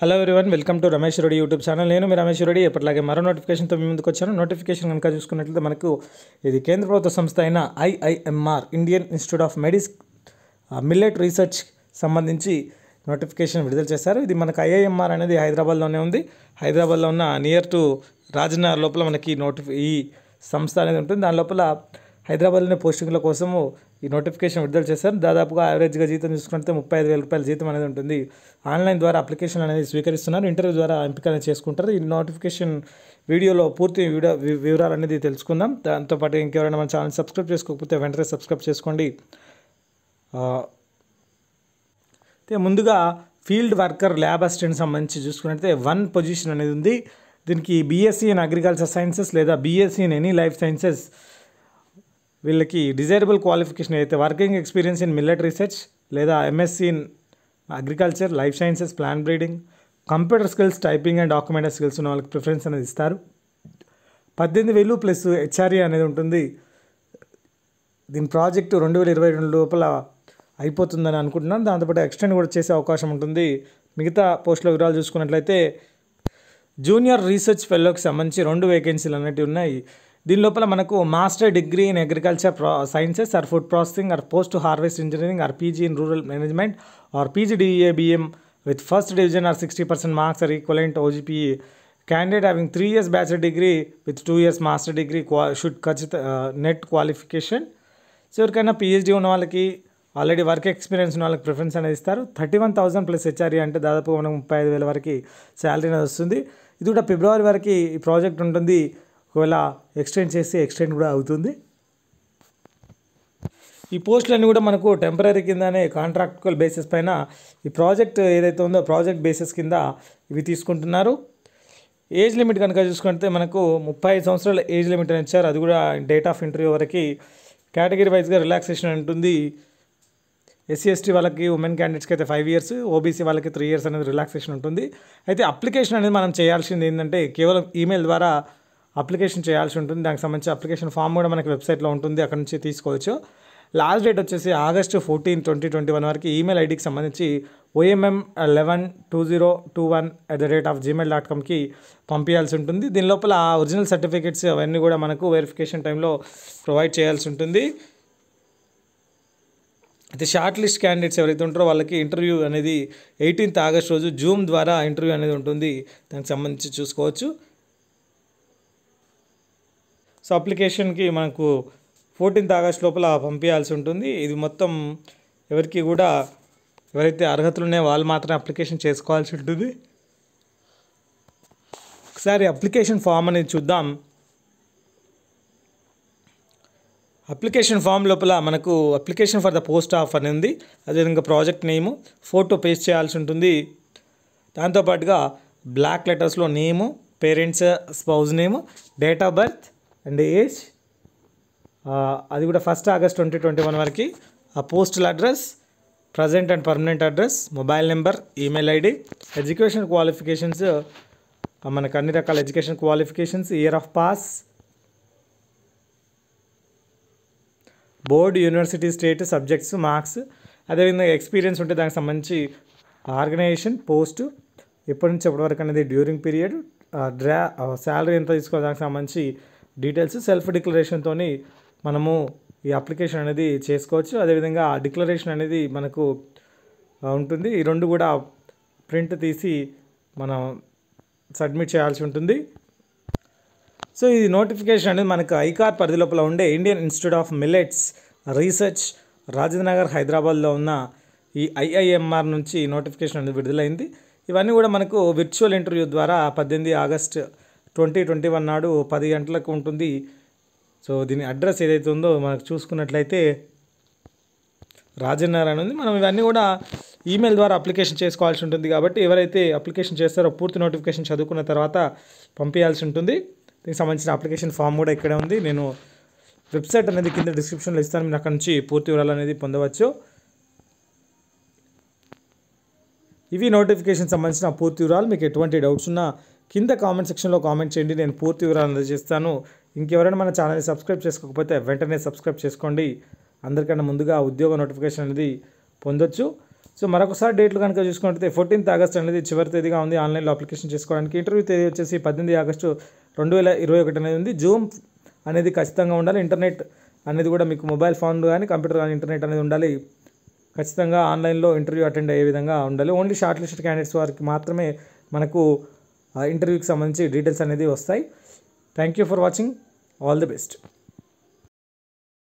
hello everyone welcome to Ramesh Reddy YouTube channel నేను మీ రమేష్ రెడ్డి ఎప్పటిలాగే మరో నోటిఫికేషన్తో మీ ముందుకు వచ్చాను నోటిఫికేషన్ కనుక చూసుకున్నట్లయితే మనకు ఇది కేంద్ర ప్రభుత్వ సంస్థ అయిన ఐఐఎంఆర్ ఇండియన్ ఇన్స్టిట్యూట్ ఆఫ్ మెడిస్ మిల్లెట్ రీసెర్చ్ సంబంధించి నోటిఫికేషన్ విడుదల చేశారు ఇది మనకు ఐఐఎంఆర్ అనేది హైదరాబాద్లోనే ఉంది హైదరాబాద్లో ఉన్న నియర్ టు రాజనగర్ లోపల మనకి నోటిఫి ఈ సంస్థ అనేది ఉంటుంది దాని లోపల హైదరాబాద్లోనే పోస్టింగ్ల కోసం ఈ నోటిఫికేషన్ విడుదల చేశారు దాదాపుగా యావరేజ్గా జీతం చూసుకుంటే ముప్పై ఐదు వేల రూపాయల జీతం అనేది ఉంటుంది ఆన్లైన్ ద్వారా అప్లికేషన్ అనేది స్వీకరిస్తున్నారు ఇంటర్వ్యూ ద్వారా ఎంపికలు చేసుకుంటారు ఈ నోటిఫికేషన్ వీడియోలో పూర్తి వివరాలు అనేది తెలుసుకుందాం దాంతోపాటు ఇంకెవరైనా మన ఛానల్ సబ్స్క్రైబ్ చేసుకోకపోతే వెంటనే సబ్స్క్రైబ్ చేసుకోండి అయితే ముందుగా ఫీల్డ్ వర్కర్ ల్యాబ్ అసిస్టెంట్ సంబంధించి చూసుకున్నట్లయితే వన్ పొజిషన్ అనేది ఉంది దీనికి బీఎస్సీ ఇన్ అగ్రికల్చర్ సైన్సెస్ లేదా BSc in any life sciences వీళ్ళకి డిజైరబుల్ క్వాలిఫికేషన్ అయితే working experience in millet research లేదా MSc in agriculture life sciences plant breeding computer skills typing and document skills ఉన్న వాళ్ళకి preference అనేది ఇస్తారు పద్దెనిమిది వేలు ప్లస్ హెచ్ఆర్ఏ అనేది ఉంటుంది దీని ప్రాజెక్టు రెండు వేల ఇరవై రెండు లోపల అయిపోతుందని అనుకుంటున్నాను దాంతోపాటు ఎక్స్టెండ్ కూడా చేసే అవకాశం ఉంటుంది మిగతా పోస్టుల వివరాలు చూసుకున్నట్లయితే జూనియర్ రీసెర్చ్ ఫెలోకి సంబంధించి రెండు వేకెన్సీలు అనేటివి ఉన్నాయి దీని లోపల మనకు మాస్టర్ డిగ్రీ ఇన్ అగ్రికల్చర్ ప్రా sciences or food processing or post harvest engineering or PG in rural management or PG DABM with first division or sixty percent marks or equivalent OGP candidate having three years bachelor degree with two years master degree క్వా should ఖచ్చిత NET qualification so ఎవరికైనా PhD ఉన్న వాళ్ళకి already work experience ఉన్న వాళ్ళకి preference అనేది ఇస్తారు thirty one thousand plus HRA అంటే దాదాపు మనకు ముప్పై ఐదు వేల వరకు శాలరీ అనేది వస్తుంది ఇది కూడా ఫిబ్రవరి వరకు ఈ ప్రాజెక్ట్ ఉంటుంది ఒకవేళ ఎక్స్టెండ్ చేస్తే ఎక్స్టెండ్ కూడా అవుతుంది ఈ పోస్టులన్నీ కూడా మనకు టెంపరీ కిందనే కాంట్రాక్టువల్ బేసిస్ పైన ఈ ప్రాజెక్ట్ ఏదైతే ఉందో ప్రాజెక్ట్ బేసిస్ కింద ఇవి తీసుకుంటున్నారు ఏజ్ లిమిట్ కనుక చూసుకుంటే మనకు ముప్పై ఐదు సంవత్సరాల ఏజ్ లిమిట్ అని ఇచ్చారు అది కూడా డేట్ ఆఫ్ ఇంటర్వ్యూ వరకు కేటగిరీ వైజ్గా రిలాక్సేషన్ ఉంటుంది ఎస్సీ ఎస్టీ వాళ్ళకి ఉమెన్ క్యాండిడేట్స్కి అయితే ఫైవ్ ఇయర్స్ ఓబీసీ వాళ్ళకి త్రీ ఇయర్స్ అనేది రిలాక్సేషన్ ఉంటుంది అయితే అప్లికేషన్ అనేది మనం చేయాల్సింది ఏంటంటే కేవలం ఈమెయిల్ ద్వారా అప్లికేషన్ చేయాల్సి ఉంటుంది దానికి సంబంధించి అప్లికేషన్ ఫామ్ కూడా మనకి వెబ్సైట్లో ఉంటుంది అక్కడ నుంచి తీసుకోవచ్చు లాస్ట్ డేట్ వచ్చేసి August fourteen twenty twenty one వరకు ఈమెయిల్ ఐడికి సంబంధించి OMM eleven two zero two one at the rate of Gmail dot కామ్కి పంపించాల్సి ఉంటుంది దీని లోపల ఆ ఒరిజినల్ సర్టిఫికేట్స్ అవన్నీ కూడా మనకు వెరిఫికేషన్ టైంలో ప్రొవైడ్ చేయాల్సి ఉంటుంది అయితే షార్ట్ లిస్ట్ క్యాండిడేట్స్ ఎవరైతే ఉంటారో వాళ్ళకి ఇంటర్వ్యూ అనేది ఎయిటీన్త్ ఆగస్ట్ రోజు జూమ్ ద్వారా ఇంటర్వ్యూ అనేది ఉంటుంది దానికి సంబంధించి చూసుకోవచ్చు సో అప్లికేషన్కి మనకు ఫోర్టీన్త్ ఆగస్ట్ లోపల పంపించాల్సి ఉంటుంది ఇది మొత్తం ఎవరికి కూడా ఎవరైతే అర్హతలు ఉన్నాయో వాళ్ళు మాత్రమే అప్లికేషన్ చేసుకోవాల్సి ఉంటుంది ఒకసారి అప్లికేషన్ ఫామ్ అనేది చూద్దాం అప్లికేషన్ ఫామ్ లోపల మనకు application for the post of అని ఉంది అదేవిధంగా ప్రాజెక్ట్ నేము ఫోటో పేస్ట్ చేయాల్సి ఉంటుంది దాంతోపాటుగా బ్లాక్ లెటర్స్లో name parents spouse name date of birth and age అది కూడా first August twenty twenty one వరకు ఆ postal address present and permanent address mobile number email ID education qualifications మనకు అన్ని రకాల education qualifications year of pass board university state subjects marks అదేవిధంగా experience ఉంటే దానికి సంబంధించి ఆర్గనైజేషన్ పోస్ట్ ఎప్పటి నుంచి ఎప్పటి వరకు అనేది డ్యూరింగ్ పీరియడ్ డ్రా శాలరీ ఎంత తీసుకోవాలి దానికి సంబంధించి డీటెయిల్స్ సెల్ఫ్ డిక్లరేషన్తో మనము ఈ అప్లికేషన్ అనేది చేసుకోవచ్చు అదేవిధంగా ఆ డిక్లరేషన్ అనేది మనకు ఉంటుంది ఈ రెండు కూడా ప్రింట్ తీసి మనం సబ్మిట్ చేయాల్సి ఉంటుంది సో ఈ నోటిఫికేషన్ అనేది మనకు ఐకార్ పరిధి లోపల ఉండే Indian institute of millets research Rajendranagar హైదరాబాద్లో ఉన్న ఈ ఐఐఎంఆర్ నుంచి నోటిఫికేషన్ అనేది విడుదలైంది ఇవన్నీ కూడా మనకు విర్చువల్ ఇంటర్వ్యూ ద్వారా పద్దెనిమిది ఆగస్టు ట్వంటీ ట్వంటీ వన్ నాడు పది గంటలకు ఉంటుంది సో దీని అడ్రస్ ఏదైతే ఉందో మనకు చూసుకున్నట్లయితే రాజన్నారాయణ ఉంది మనం ఇవన్నీ కూడా ఈమెయిల్ ద్వారా అప్లికేషన్ చేసుకోవాల్సి ఉంటుంది కాబట్టి ఎవరైతే అప్లికేషన్ చేస్తారో పూర్తి నోటిఫికేషన్ చదువుకున్న తర్వాత పంపించాల్సి ఉంటుంది దీనికి సంబంధించిన అప్లికేషన్ ఫామ్ కూడా ఇక్కడే ఉంది నేను వెబ్సైట్ అనేది కింద డిస్క్రిప్షన్లో ఇస్తాను మీరు అక్కడ నుంచి పూర్తి వివరాలు అనేది పొందవచ్చు ఇవి నోటిఫికేషన్ సంబంధించిన పూర్తి వివరాలు మీకు ఎటువంటి డౌట్స్ ఉన్నా కింద కామెంట్ సెక్షన్లో కామెంట్ చేయండి నేను పూర్తి వివరాలు అందజేస్తాను ఇంకెవరైనా మన ఛానల్ని సబ్స్క్రైబ్ చేసుకోకపోతే వెంటనే సబ్స్క్రైబ్ చేసుకోండి అందరికన్నా ముందుగా ఉద్యోగ నోటిఫికేషన్ అనేది పొందొచ్చు సో మరొకసారి డేట్లు కనుక చూసుకుంటే ఫోర్టీన్త్ ఆగస్ట్ అనేది చివరి తేదీగా ఉంది ఆన్లైన్లో అప్లికేషన్ చేసుకోవడానికి ఇంటర్వ్యూ తేదీ వచ్చేసి పద్దెనిమిది ఆగస్టు రెండు వేల ఇరవై ఒకటి అనేది ఉంది జూమ్ అనేది ఖచ్చితంగా ఉండాలి ఇంటర్నెట్ అనేది కూడా మీకు మొబైల్ ఫోన్ కానీ కంప్యూటర్ కానీ ఇంటర్నెట్ అనేది ఉండాలి ఖచ్చితంగా ఆన్లైన్లో ఇంటర్వ్యూ అటెండ్ అయ్యే విధంగా ఉండాలి ఓన్లీ షార్ట్ లిస్ట్ క్యాండిడేట్స్ వారికి మాత్రమే మనకు ఇంటర్వ్యూకి సంబంధించి డీటెయిల్స్ అనేది వస్తాయి thank you for watching all the best